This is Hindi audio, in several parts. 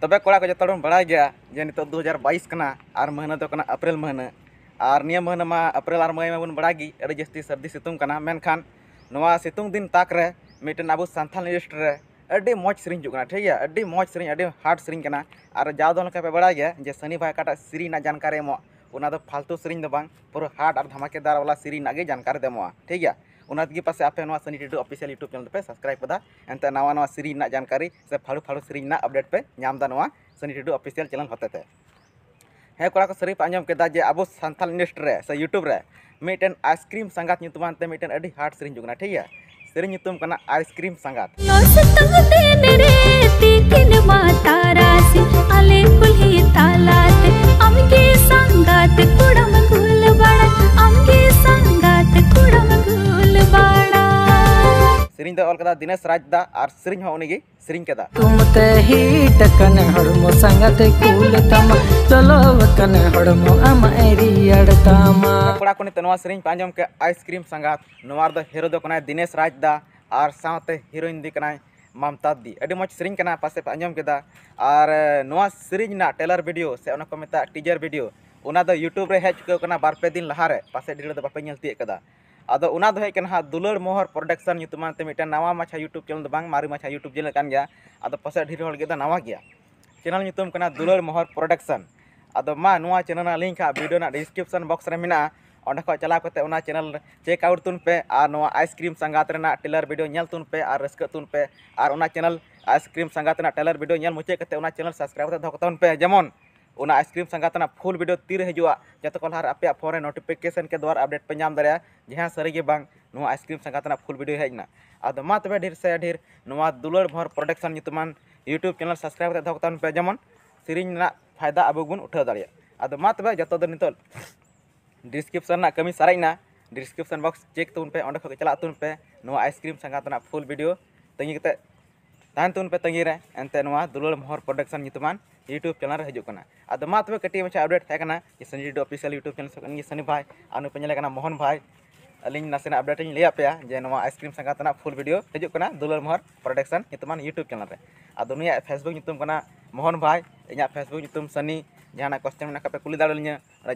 तब कोड़ा को जतड़ तो तो बड़ा गया जे नित दो हज़ार बाईस और महीना तो अप्रैल महीना और निया महीना में अप्रैल और मई में बन बड़ा गी अड़ी जस्ती सर्दी सितुंग कना मेनखान दिन तक मिट्टन अब सानथाल इंडस्ट्री अभी मज़ से सेरी ठीक है अभी मज़ से अड़ी हार्ड से और जाओ दो पे बड़ा गया जे सनी भाई काटा सेरी जानकारी एम फालतू से पूरा हार्ड और धमाकेदार वाला सेरी जानकारी देमो ठीक है ᱚᱱᱟᱛᱮᱜᱮ ᱯᱟᱥᱮ ᱟᱯᱮ ᱱᱚᱣᱟ Sunny Tudu official YouTube channel ᱯᱮ ᱥᱟᱵᱥᱠᱨᱟᱭᱤᱵ ᱠᱟᱫᱟ ᱮᱱᱛᱮ ᱱᱟᱣᱟ ᱱᱟᱣᱟ ᱥᱮᱨᱮᱧ ᱨᱮᱱᱟᱜ ᱡᱟᱱᱠᱟᱨᱤ ᱥᱮ ᱯᱷᱟᱲᱩ ᱯᱷᱟᱲᱩ ᱥᱮᱨᱮᱧ ᱨᱮᱱᱟᱜ ᱟᱯᱰᱮᱴ ᱯᱮ ᱧᱟᱢᱫᱟ ᱱᱚᱣᱟ ᱥᱟᱹᱱᱤ ᱴᱩᱰᱩ ᱚᱯᱷᱤᱥᱤᱭᱟᱞ ᱪᱮᱱᱮᱞ ᱦᱚᱛᱮᱛᱮ ᱦᱮᱸ ᱠᱚᱲᱟ ᱠᱚ ᱥᱟᱹᱨᱤᱯᱮ ᱟᱸᱡᱚᱢ ᱠᱮᱫᱟ ᱡᱮ ᱟᱵᱚ ᱥᱟᱱᱛᱟᱞ ᱤᱱᱰᱟᱥᱴᱨᱤ ᱨᱮ ᱥᱮ ᱤᱭᱩᱴᱩᱵᱽ ᱨᱮ ᱢᱤᱫᱴᱮᱱ ᱟᱭᱥᱠᱨᱤᱢ ᱥᱟᱸᱜᱟᱛ ᱧᱩᱛᱩᱢᱟᱱ ᱛᱮ ᱢᱤᱫᱴᱮᱱ ᱟᱹᱰᱤ ᱦᱟᱴ ᱥᱮᱨᱮᱧ ᱦᱩᱭᱩᱜ ᱠᱟᱱᱟ ᱴᱷᱤᱠ ᱜᱮᱭᱟ ᱥᱮᱨᱮᱧ ᱧᱩᱛᱩᱢ ᱠᱟᱱᱟ ᱟᱭᱥᱠᱨᱤᱢ ᱥᱟᱸᱜᱟᱛ ᱥᱮᱨᱮᱧ ᱫᱚ ᱚᱞ ᱠᱟᱫᱟ ᱫᱤᱱᱮᱥ ᱨᱟᱡᱽᱫᱟ ᱟᱨ ᱥᱮᱨᱮᱧ ᱦᱚᱸ ᱩᱱᱤᱜᱮ ᱥᱮᱨᱮᱧ ᱠᱟᱫᱟ ᱛᱩᱢᱛᱮ ᱦᱤᱴ ᱠᱟᱱ ᱦᱚᱲᱢᱚ ᱥᱟᱸᱜᱟᱛᱮ ᱠᱩᱞ ᱛᱟᱢ ᱪᱚᱞᱚᱣ ᱠᱟᱱ ᱦᱚᱲᱢᱚ ᱟᱢ ᱮᱨᱤᱭᱟᱲ ᱛᱟᱢ ᱠᱚᱲᱟ ᱠᱚ ᱱᱤᱛ ᱱᱚᱣᱟ ᱥᱮᱨᱮᱧ ᱯᱮ ᱟᱸᱡᱚᱢ ᱠᱮ ᱟᱭᱥᱠᱨᱤᱢ ᱥᱟᱸᱜᱟᱛ ᱱᱚᱣᱟ ᱨᱮᱫᱚ ᱦᱤᱨᱳ ᱫᱚ ᱠᱟᱱᱟᱭ ᱫᱤᱱᱮᱥ ᱨᱟᱡᱽᱫᱟ ᱟᱨ ᱥᱟᱶᱛᱮ ᱦᱤᱨᱳᱭᱤᱱ ᱫᱤ ᱠᱟᱱᱟᱭ ममता दी अभी मज से पासे पे आजम के और से टेलर भिडियो से टीजर भिडियो यूट्यूब हज चुके बारपे दिन लहारे पासे डील पापे तीन अब दुलर मोहर प्रोडक्शन मिट्टन नवा माछा यूट्यूब चैनल तो मारू माछा यूट्यूब चैनल कर पास ढेर नवा गया चैनल दुलर मोहर प्रोडक्शन अब माँ channel link video description box में मेरा अंत चैनल चेक आउट तुन पे और आइसक्रीम संगात टेलर भिडियो नल तुन पे और रसक तुन पे और चैनल आइसक्रीम संगात टेलर भिडियो मुचाद चैनल सब्सक्राइब दौन पे जमन आइसक्रीम संगातना फुल भिडियो तीन हजार जो कल हर आपे फोन नोटिफिकेशन के द्वारा अपडेट पेम दारे जहाँ सारी के बाद आइसक्रीम संगातना फुल भिडियो हेना अब तब तो ढेर से ढेर दुलर भर प्रोडक्शन यूट्यूब चैनल साबसक्राइब कर दौरान पे जमन सीरी फायदा अब बुन उठा दाड़े अब तब जो नित डिस्क्रिप्शन कमी सारेना डिस्क्रिप्शन बॉक्स चेक तुन पे अंक चला तुन तो पे आइसक्रीम संगातना फुल भिडियो तंगी कत तो तंगी तंगीर एनते दुलर मोहर प्रोडक्शन यूट्यूब चैनल हजना हजूक तब कटी मचा अपडेट तहना Sunny Tudu official YouTube channel Sunny भाई और नुपे मोहन भाई अली नासे अपडेट लिया जे आइसक्रीम संगातना फुल भिडियो हजूक दुलर मोहर प्रोडक्शन नितमान यूट्यूब चैनल रे अद फेसबुक मोहन भाई इंटर फेसबुक सनी जहाँ क्वेश्चन में पे कुली दाड़ी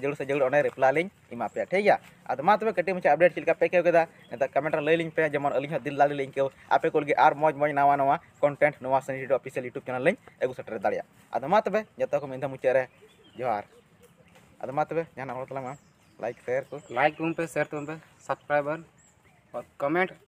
जरूर से जरूर रिप्लाई इमा पे ठीक है तो तब कटी मुझे अपडेट चलकर पे क्या नेता कमेंट लैलिंग पे जमन अली दिल दाड़ी लिंक आपे को मज मज ना ना कन्टेंट ना Sunny Tudu official YouTube channel अगू सेटर दाया अब तब जो मिंद मुचाद रहे जोहार अब तब जहाँ लाइक शेयर को लाइक पे शेयर पे सब्सक्राइबर और कमेंट